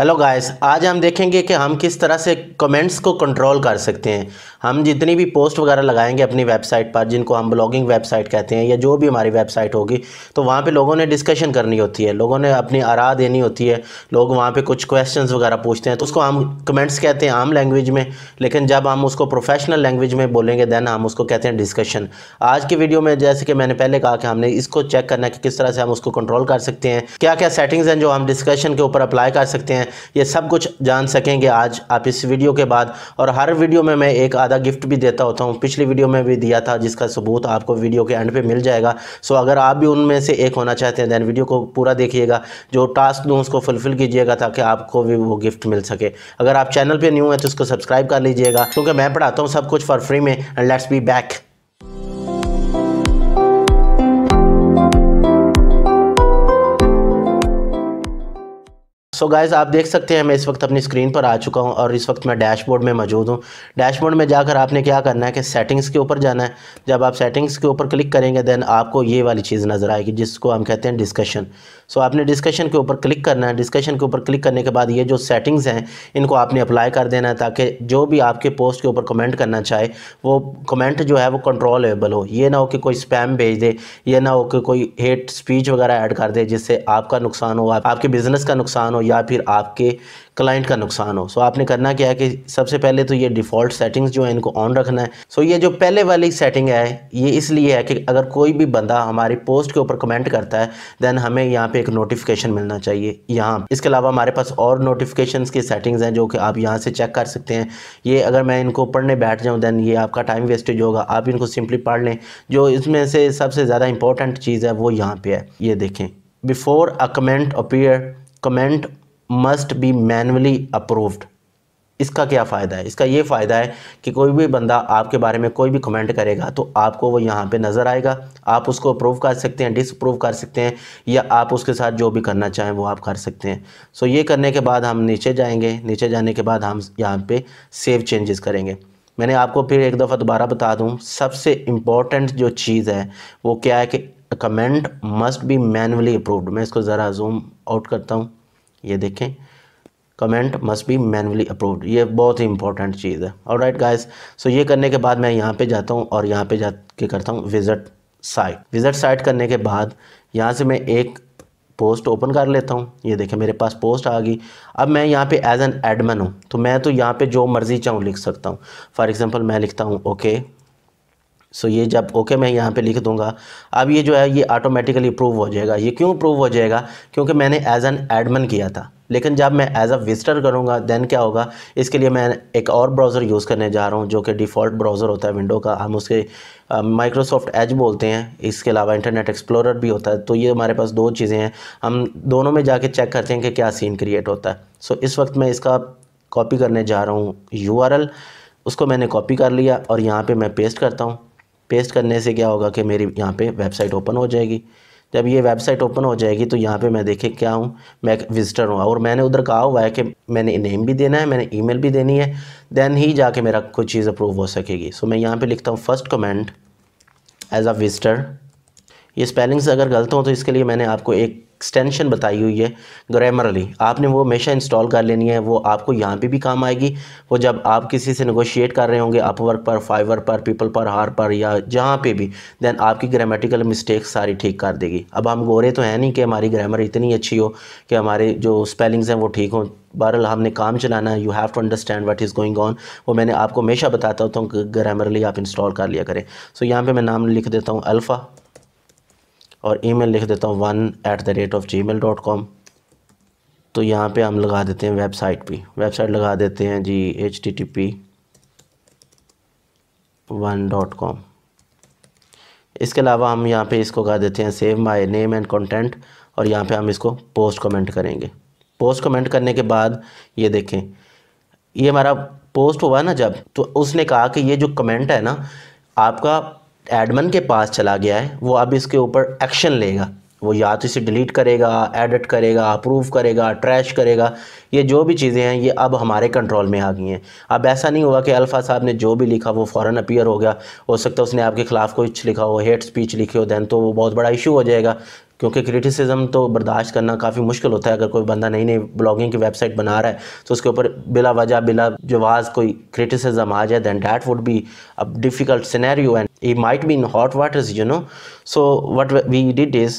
hello guys आज हम देखेंगे कि हम किस तरह से कमेंट्स को कंट्रोल कर सकते हैं हम जितनी भी पोस्ट वगैरह लगाएंगे अपनी वेबसाइट पर जिनको हम ब्लॉगिंग वेबसाइट कहते हैं या जो भी हमारी वेबसाइट होगी तो वहाँ पे लोगों ने डिस्कशन करनी होती है लोगों ने अपनी आरा देनी होती है लोग वहाँ पे कुछ क्वेश्चंस वगैरह पूछते हैं तो उसको हम कमेंट्स कहते हैं आम लैंग्वेज में लेकिन जब हम उसको प्रोफेशनल लैंग्वेज में बोलेंगे दैन हम उसको कहते हैं डिस्कशन आज की वीडियो में जैसे कि मैंने पहले कहा कि हमने इसको चेक करना कि किस तरह से हम उसको कंट्रोल कर सकते हैं क्या क्या सेटिंग्स हैं जो हम डिस्कशन के ऊपर अप्लाई कर सकते हैं ये सब कुछ जान सकेंगे आज आप इस वीडियो के बाद और हर वीडियो में मैं एक आधा ज़्यादा गिफ्ट भी देता होता हूँ पिछली वीडियो में भी दिया था जिसका सबूत आपको वीडियो के एंड पे मिल जाएगा सो अगर आप भी उनमें से एक होना चाहते हैं देन वीडियो को पूरा देखिएगा जो टास्क दूँ उसको फुलफ़िल कीजिएगा ताकि आपको भी वो गिफ्ट मिल सके अगर आप चैनल पर न्यू हैं तो उसको सब्सक्राइब कर लीजिएगा क्योंकि मैं पढ़ाता हूँ सब कुछ फॉर फ्री में and let's be back so so guys आप देख सकते हैं मैं इस वक्त अपनी स्क्रीन पर आ चुका हूं और इस वक्त मैं डैशबोर्ड में मौजूद हूं डैशबोर्ड में जाकर आपने क्या करना है कि सेटिंग्स के ऊपर जाना है जब आप सेटिंग्स के ऊपर क्लिक करेंगे दैन आपको ये वाली चीज़ नज़र आएगी जिसको हम कहते हैं डिस्कशन सो आपने डिस्कशन के ऊपर क्लिक करना है डिस्कशन के ऊपर क्लिक करने के बाद ये जो सेटिंग्स हैं इनको आपने अप्लाई कर देना है ताकि जो भी आपके पोस्ट के ऊपर कमेंट करना चाहे वो कमेंट जो है वो कंट्रोलेबल हो ये ना हो कि कोई स्पैम भेज दे ये ना हो कि कोई हेट स्पीच वगैरह ऐड कर दे जिससे आपका नुकसान हो आपके बिज़नेस का नुकसान हो या फिर आपके क्लाइंट का नुकसान हो सो आपने करना क्या है कि सबसे पहले तो ये डिफ़ॉल्ट सेटिंग्स जो है इनको ऑन रखना है सो ये जो पहले वाली सेटिंग है ये इसलिए है कि अगर कोई भी बंदा हमारी पोस्ट के ऊपर कमेंट करता है दैन हमें यहाँ पे एक नोटिफिकेशन मिलना चाहिए यहाँ इसके अलावा हमारे पास और नोटिफिकेशन की सेटिंग्स हैं जो कि आप यहाँ से चेक कर सकते हैं ये अगर मैं इनको पढ़ने बैठ जाऊँ दैन ये आपका टाइम वेस्टेज होगा आप इनको सिंपली पढ़ लें जो इसमें से सबसे ज़्यादा इंपॉर्टेंट चीज़ है वो यहाँ पे है ये देखें before a comment appear comment must be manually approved इसका क्या फ़ायदा है इसका ये फ़ायदा है कि कोई भी बंदा आपके बारे में कोई भी कमेंट करेगा तो आपको वो यहाँ पे नज़र आएगा आप उसको अप्रूव कर सकते हैं डिसअप्रूव कर सकते हैं या आप उसके साथ जो भी करना चाहें वो आप कर सकते हैं सो ये करने के बाद हम नीचे जाएंगे नीचे जाने के बाद हम यहाँ पे सेव चेंजेस करेंगे मैंने आपको फिर एक दफ़ा दोबारा बता दूँ सबसे इम्पॉर्टेंट जो चीज़ है वो क्या है कि comment must be manually approved मैं इसको ज़रा जूम आउट करता हूँ ये देखें comment must be manually approve ये बहुत ही इंपॉर्टेंट चीज़ है और राइट गाइस सो ये करने के बाद मैं यहाँ पे जाता हूँ और यहाँ पे जा के करता हूँ विज़िट साइट विज़िट साइट करने के बाद यहाँ से मैं एक पोस्ट ओपन कर लेता हूँ ये देखें मेरे पास पोस्ट आ गई अब मैं यहाँ पे एज एन एडमन हूँ तो मैं तो यहाँ पे जो मर्ज़ी चाहूँ लिख सकता हूँ फॉर एग्ज़ाम्पल मैं लिखता हूँ ओके सो ये जब ओके मैं यहाँ पे लिख दूँगा अब ये जो है ये ऑटोमेटिकली अप्रूव हो जाएगा ये क्यों अप्रूव हो जाएगा क्योंकि मैंने एज एन एडमन किया था लेकिन जब मैं एज अ विजिटर करूँगा देन क्या होगा इसके लिए मैं एक और ब्राउज़र यूज़ करने जा रहा हूँ जो कि डिफ़ॉल्ट ब्राउज़र होता है विंडो का हम उसके माइक्रोसॉफ्ट एज बोलते हैं इसके अलावा इंटरनेट एक्सप्लोरर भी होता है तो ये हमारे पास दो चीज़ें हैं हम दोनों में जाके चेक करते हैं कि क्या सीन क्रिएट होता है सो so, इस वक्त मैं इसका कॉपी करने जा रहा हूँ यू उसको मैंने कॉपी कर लिया और यहाँ पर मैं पेस्ट करता हूँ पेस्ट करने से क्या होगा कि मेरी यहाँ पे वेबसाइट ओपन हो जाएगी जब ये वेबसाइट ओपन हो जाएगी तो यहाँ पे मैं देखे क्या हूँ मैं विजिटर हूँ और मैंने उधर कहा हुआ है कि मैंने नेम भी देना है मैंने ईमेल भी देनी है देन ही जाके मेरा कोई चीज़ अप्रूव हो सकेगी सो so, मैं यहाँ पे लिखता हूँ first comment as a visitor ये स्पेलिंग्स अगर गलत हों तो इसके लिए मैंने आपको एक एक्सटेंशन बताई हुई है ग्रामरली आपने वो हमेशा इंस्टॉल कर लेनी है वो आपको यहाँ पे भी काम आएगी वो जब आप किसी से नगोशिएट कर रहे होंगे अपवर्क पर फाइवर पर पीपल पर हार पर या जहाँ पे भी दैन आपकी ग्रामेटिकल मिस्टेक सारी ठीक कर देगी अब हम गोरे तो हैं नहीं कि हमारी ग्रामर इतनी अच्छी हो कि हमारे जो स्पेलिंग्स हैं वो ठीक हों बहरल हमने काम चलाना है you have to understand what is going on वो मैंने आपको हमेशा बताता होता हूँ कि ग्रामरली आप इंस्टॉल कर लिया करें सो so, यहाँ पर मैं नाम लिख देता हूँ अल्फ़ा और ईमेल लिख देता हूँ one at the rate of Gmail dot com तो यहाँ पे हम लगा देते हैं वेबसाइट भी वेबसाइट लगा देते हैं G H T T P one dot com इसके अलावा हम यहाँ पे इसको कर देते हैं save my name and content और यहाँ पे हम इसको पोस्ट कमेंट करेंगे पोस्ट कमेंट करने के बाद ये देखें ये हमारा पोस्ट हुआ ना जब तो उसने कहा कि ये जो कमेंट है ना आपका एडमन के पास चला गया है वो अब इसके ऊपर एक्शन लेगा वो या तो इसे डिलीट करेगा एडिट करेगा अप्रूव करेगा ट्रैश करेगा ये जो भी चीज़ें हैं ये अब हमारे कंट्रोल में आ गई हैं अब ऐसा नहीं हुआ कि अल्फ़ा साहब ने जो भी लिखा वो फ़ौरन अपीयर हो गया हो सकता है उसने आपके ख़िलाफ़ कुछ लिखा हो हेट स्पीच लिखी हो दैन तो वो बहुत बड़ा इशू हो जाएगा क्योंकि क्रिटिसिज्म तो बर्दाश्त करना काफ़ी मुश्किल होता है अगर कोई बंदा नई नई ब्लॉगिंग की वेबसाइट बना रहा है तो उसके ऊपर बिला वजह बिला जवाज़ कोई क्रिटिसिज्म आ जाए दैन डैट वुड भी अब difficult scenario and it might be in hot waters you know so what we did is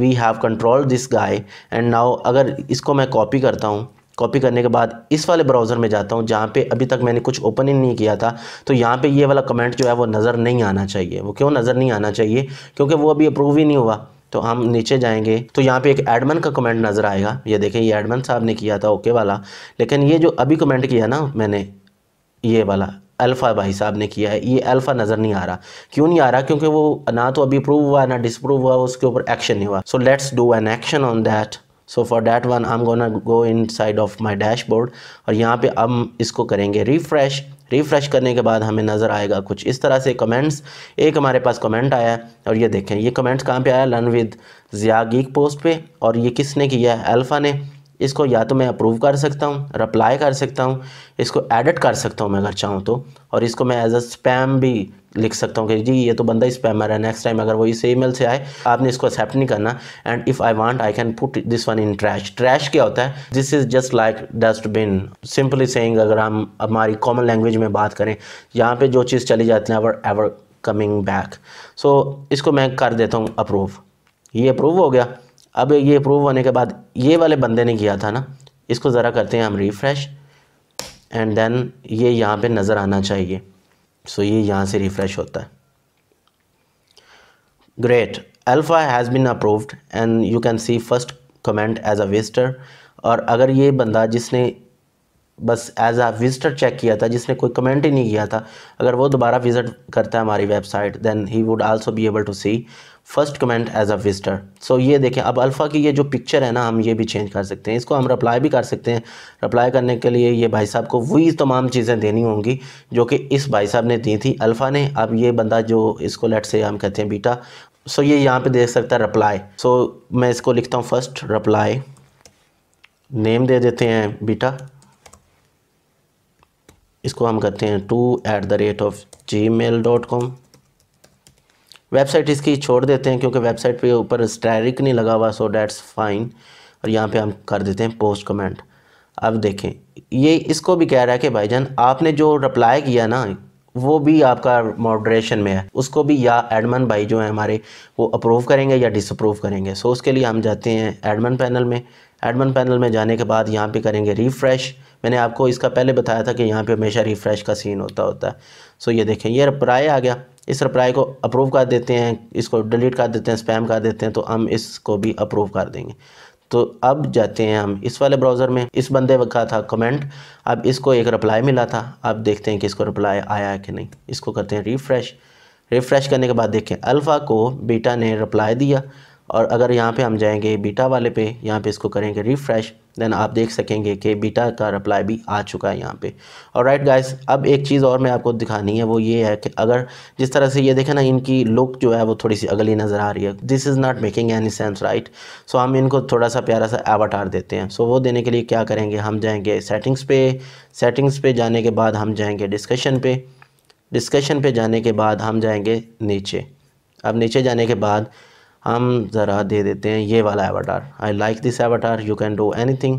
we have controlled this guy and now अगर इसको मैं copy करता हूँ कॉपी करने के बाद इस वाले ब्राउज़र में जाता हूँ जहाँ पे अभी तक मैंने कुछ ओपन ही नहीं किया था तो यहाँ पे ये वाला कमेंट जो है वो नज़र नहीं आना चाहिए वो क्यों नज़र नहीं आना चाहिए क्योंकि वो अभी अप्रूव ही नहीं हुआ तो हम नीचे जाएंगे तो यहाँ पे एक एडमन का कमेंट नज़र आएगा ये देखें ये एडमन साहब ने किया था ओके वाला लेकिन ये जो अभी कमेंट किया ना मैंने ये वाला अल्फ़ा भाई साहब ने किया है ये अल्फ़ा नज़र नहीं आ रहा क्यों नहीं आ रहा क्योंकि वो ना तो अभी प्रूव हुआ ना डिसप्रूव हुआ उसके ऊपर एक्शन नहीं हुआ so let's do an action on that so for that one I am gonna go inside of my dashboard और यहाँ पे हम इसको करेंगे रिफ़्रेश रिफ़्रेश करने के बाद हमें नज़र आएगा कुछ इस तरह से कमेंट्स एक हमारे पास कमेंट आया है और ये देखें ये कमेंट्स कहाँ पे आया learn with Zia geek post पे और ये किसने किया है अल्फ़ा ने इसको या तो मैं अप्रूव कर सकता हूँ रिप्लाई कर सकता हूँ इसको एडिट कर सकता हूँ मैं अगर चाहूँ तो और इसको मैं एज अ स्पैम भी लिख सकता हूँ कि जी ये तो बंदा ही स्पैमर है नेक्स्ट टाइम अगर वो इस ईमेल से आए आपने इसको एक्सेप्ट नहीं करना and if I want I can put this one in trash trash क्या होता है this is just like dustbin simply saying अगर हम हमारी कॉमन लैंग्वेज में बात करें यहाँ पे जो चीज़ चली जाती है ever ever coming back so इसको मैं कर देता हूँ अप्रूव ये अप्रूव हो गया अब ये अप्रूव होने के बाद ये वाले बंदे ने किया था ना इसको ज़रा करते हैं हम रिफ़्रेश एंड देन ये यहाँ पे नज़र आना चाहिए सो ये यहाँ से रिफ़्रेश होता है great alpha has been approved and you can see first comment as a visitor और अगर ये बंदा जिसने बस एज आ विजिटर चेक किया था जिसने कोई कमेंट ही नहीं किया था अगर वो दोबारा विजिट करता है हमारी website then he would also be able to see first comment as a visitor so ये देखें अब अल्फ़ा की ये जो पिक्चर है ना हम ये भी चेंज कर सकते हैं इसको हम रिप्लाई भी कर सकते हैं रिप्लाई करने के लिए ये भाई साहब को वही तमाम चीज़ें देनी होंगी जो कि इस भाई साहब ने दी थी अल्फ़ा ने अब ये बंदा जो इसको लेट से हम कहते हैं बीटा सो so ये यहाँ पर देख सकता है रिप्लाई सो so मैं इसको लिखता हूँ फर्स्ट रिप्लाई नेम दे देते हैं बीटा इसको हम करते हैं two at the rate of Gmail dot com website इसकी छोड़ देते हैं क्योंकि वेबसाइट पे ऊपर स्टैरिक नहीं लगा हुआ सो डैट्स फाइन और यहाँ पे हम कर देते हैं पोस्ट कमेंट अब देखें ये इसको भी कह रहा है कि भाईजान आपने जो रिप्लाई किया ना वो भी आपका मॉडरेशन में है उसको भी या एडमन भाई जो है हमारे वो अप्रूव करेंगे या डिसअप्रूव करेंगे सो उसके लिए हम जाते हैं एडमन पैनल में एडमन पैनल में जाने के बाद यहाँ पे करेंगे रिफ़्रेश मैंने आपको इसका पहले बताया था कि यहाँ पे हमेशा रिफ़्रेश का सीन होता होता है सो ये देखें ये रप्राय आ गया इस रप्राय को अप्रूव कर देते हैं इसको डिलीट कर देते हैं स्पैम कर देते हैं तो हम इसको भी अप्रूव कर देंगे तो अब जाते हैं हम इस वाले ब्राउज़र में इस बंदे का था कमेंट अब इसको एक रिप्लाई मिला था अब देखते हैं कि इसको रिप्लाई आया है कि नहीं इसको करते हैं रिफ़्रेश रिफ़्रेश करने के बाद देखें अल्फ़ा को बीटा ने रिप्लाई दिया और अगर यहाँ पे हम जाएंगे बीटा वाले पे यहाँ पे इसको करेंगे रिफ़्रेश देन आप देख सकेंगे कि बीटा का रिप्लाई भी आ चुका है यहाँ पे और राइट गाइस अब एक चीज़ और मैं आपको दिखानी है वो ये है कि अगर जिस तरह से ये देखें ना इनकी लुक जो है वो थोड़ी सी अगली नज़र आ रही है this is not making any sense right so हम इनको थोड़ा सा प्यारा सा एवाटार देते हैं सो so, वो देने के लिए क्या करेंगे हम जाएँगे सेटिंग्स पे सेटिंग्स पे जाने के बाद हम जाएँगे डिस्कशन पे डिस्कशन पे जाने के बाद हम जाएँगे नीचे अब नीचे जाने के बाद हम ज़रा दे देते हैं ये वाला avatar I like this avatar you can do anything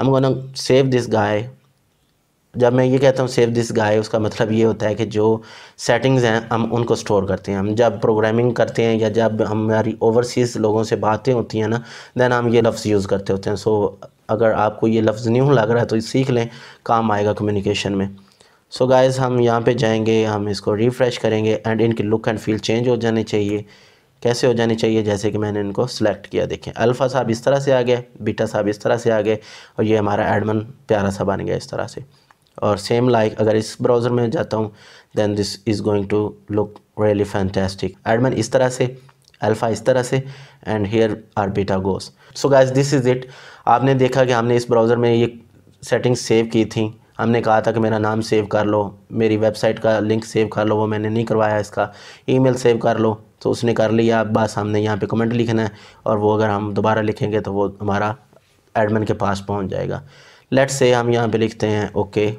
I am save this guy जब मैं ये कहता हूँ सेव दिस गाय उसका मतलब ये होता है कि जो सेटिंग्स हैं हम उनको स्टोर करते हैं हम जब प्रोग्रामिंग करते हैं या जब हमारी ओवरसीज़ लोगों से बातें होती हैं ना दैन हम ये लफ्ज़ यूज़ करते होते हैं सो so, अगर आपको ये लफ्ज़ न्यू लग रहा है तो सीख लें काम आएगा कम्युनिकेशन में सो so गाइज़ हम यहाँ पे जाएंगे हम इसको रिफ़्रेश करेंगे एंड इनकी लुक एंड फील चेंज हो जाने चाहिए कैसे हो जानी चाहिए जैसे कि मैंने इनको सिलेक्ट किया देखें अल्फ़ा साहब इस तरह से आ गए बीटा साहब इस तरह से आ गए और ये हमारा एडमन प्यारा सा बन गया इस तरह से और सेम लाइक अगर इस ब्राउज़र में जाता हूँ then this is going to look really fantastic admin इस तरह से अल्फ़ा इस तरह से and here are beta goes so guys this is it आपने देखा कि हमने इस ब्राउज़र में ये सेटिंग्स सेव की थी हमने कहा था कि मेरा नाम सेव कर लो मेरी वेबसाइट का लिंक सेव कर लो वो मैंने नहीं करवाया इसका ईमेल सेव कर लो तो उसने कर लिया बस हमने यहाँ पे कमेंट लिखना है और वो अगर हम दोबारा लिखेंगे तो वो हमारा एडमिन के पास पहुँच जाएगा लेट से हम यहाँ पे लिखते हैं ओके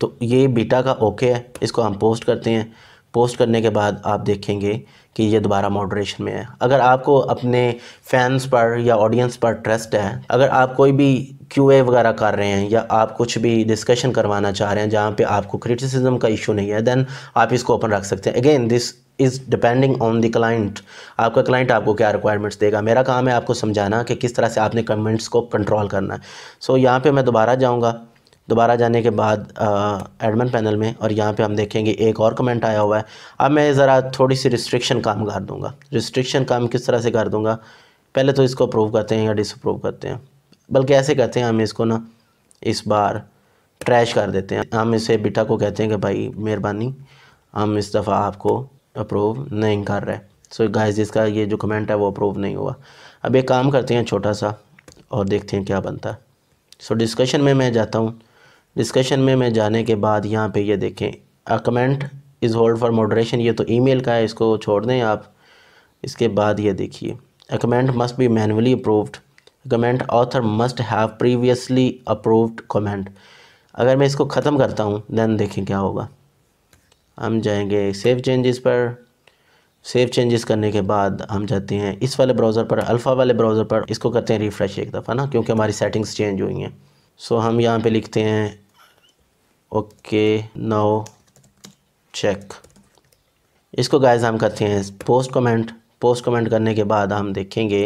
तो ये बीटा का ओके है इसको हम पोस्ट करते हैं पोस्ट करने के बाद आप देखेंगे कि ये दोबारा मॉडरेशन में है अगर आपको अपने फैंस पर या ऑडियंस पर ट्रस्ट है अगर आप कोई भी क्यू ए वगैरह कर रहे हैं या आप कुछ भी डिस्कशन करवाना चाह रहे हैं जहाँ पे आपको क्रिटिसिज्म का इशू नहीं है देन आप इसको ओपन रख सकते हैं again this is depending on the client आपका क्लाइंट आपको क्या रिक्वायरमेंट्स देगा मेरा काम है आपको समझाना कि किस तरह से आपने कमेंट्स को कंट्रोल करना है सो so, यहाँ पर मैं दोबारा जाऊँगा दोबारा जाने के बाद एडमन पैनल में और यहाँ पे हम देखेंगे एक और कमेंट आया हुआ है अब मैं ज़रा थोड़ी सी रिस्ट्रिक्शन काम कर दूँगा रिस्ट्रिक्शन काम किस तरह से कर दूँगा पहले तो इसको अप्रूव करते हैं या डिसअप्रूव करते हैं बल्कि ऐसे कहते हैं हम इसको ना इस बार ट्रैश कर देते हैं हम इसे बिटा को कहते हैं कि भाई मेहरबानी हम इस दफ़ा आपको अप्रूव नहीं कर रहे सो so गाइस इसका ये जो कमेंट है वो अप्रूव नहीं हुआ अब एक काम करते हैं छोटा सा और देखते हैं क्या बनता है सो डिस्कशन में मैं जाता हूँ डिस्कशन में मैं जाने के बाद यहाँ पे ये देखें a comment is hold for moderation ये तो ईमेल का है इसको छोड़ दें आप इसके बाद ये देखिए a comment must be manually approved comment author must have previously approved comment अगर मैं इसको ख़त्म करता हूँ देन देखें क्या होगा हम जाएंगे सेव चेंजेस पर सेव चेंजेस करने के बाद हम जाते हैं इस वाले ब्राउज़र पर अल्फ़ा वाले ब्राउज़र पर इसको करते हैं रिफ़्रेश एक दफ़ा ना क्योंकि हमारी सेटिंग्स चेंज हुई हैं सो so, हम यहाँ पे लिखते हैं ओके नो चेक इसको गाइस हम करते हैं पोस्ट कमेंट पोस्ट कमेंट करने के बाद हम देखेंगे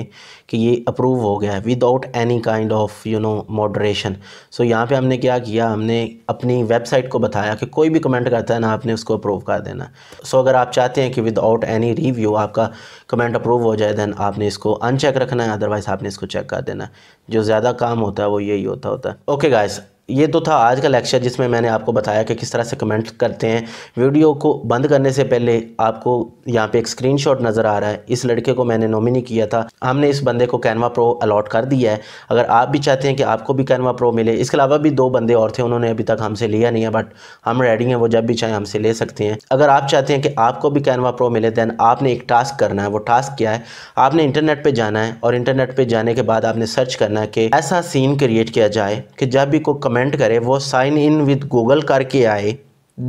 कि ये अप्रूव हो गया है without any kind of you know moderation so यहाँ पे हमने क्या किया हमने अपनी वेबसाइट को बताया कि कोई भी कमेंट करता है ना आपने उसको अप्रूव कर देना सो so, अगर आप चाहते हैं कि विदाउट एनी रिव्यू आपका कमेंट अप्रूव हो जाए दैन आपने इसको अनचेक रखना है अदरवाइज़ आपने इसको चेक कर देना जो ज़्यादा काम होता है वो यही होता होता है ओके गाइस ये तो था आज का लेक्चर जिसमें मैंने आपको बताया कि किस तरह से कमेंट करते हैं वीडियो को बंद करने से पहले आपको यहाँ पे एक स्क्रीनशॉट नज़र आ रहा है इस लड़के को मैंने नॉमिनी किया था हमने इस बंदे को कैनवा प्रो अलॉट कर दिया है अगर आप भी चाहते हैं कि आपको भी कैनवा प्रो मिले इसके अलावा भी दो बंदे और थे उन्होंने अभी तक हमसे लिया नहीं है बट हम रेडी हैं वो जब भी चाहें हमसे ले सकते हैं अगर आप चाहते हैं कि आपको भी कैनवा प्रो मिले दैन आपने एक टास्क करना है वो टास्क क्या है आपने इंटरनेट पर जाना है और इंटरनेट पर जाने के बाद आपने सर्च करना है कि ऐसा सीन क्रिएट किया जाए कि जब भी कोई कमेंट कमेंट करे वो साइन इन विद गूगल करके आए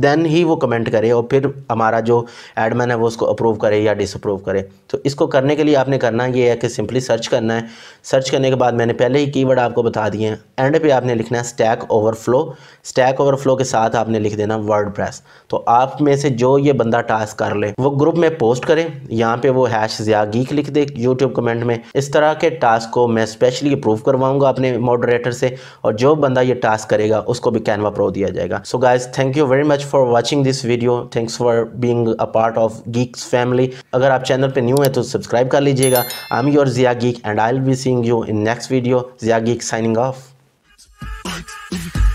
देन ही वो कमेंट करे और फिर हमारा जो एडमैन है वो उसको अप्रूव करे या डिसअप्रूव करे तो इसको करने के लिए आपने करना ये है कि सिंपली सर्च करना है सर्च करने के बाद मैंने पहले ही कीवर्ड आपको बता दिए हैं एंड पे आपने लिखना है स्टैक ओवरफ्लो स्टैक ओवरफ्लो के साथ आपने लिख देना वर्ड प्रेस तो आप में से जो ये बंदा टास्क कर ले वो ग्रुप में पोस्ट करें यहाँ पर वो हैश ज़्या गीक लिख दे यूट्यूब कमेंट में इस तरह के टास्क को मैं स्पेशली अप्रूव करवाऊँगा अपने मॉडरेटर से और जो बंदा ये टास्क करेगा उसको भी कैनवा प्रो दिया जाएगा so guys thank you very much much for watching this video thanks for being a part of geeks family अगर आप चैनल पर न्यू है तो सब्सक्राइब कर लीजिएगा I am your Zia geek and I will be seeing you in next video Zia geek signing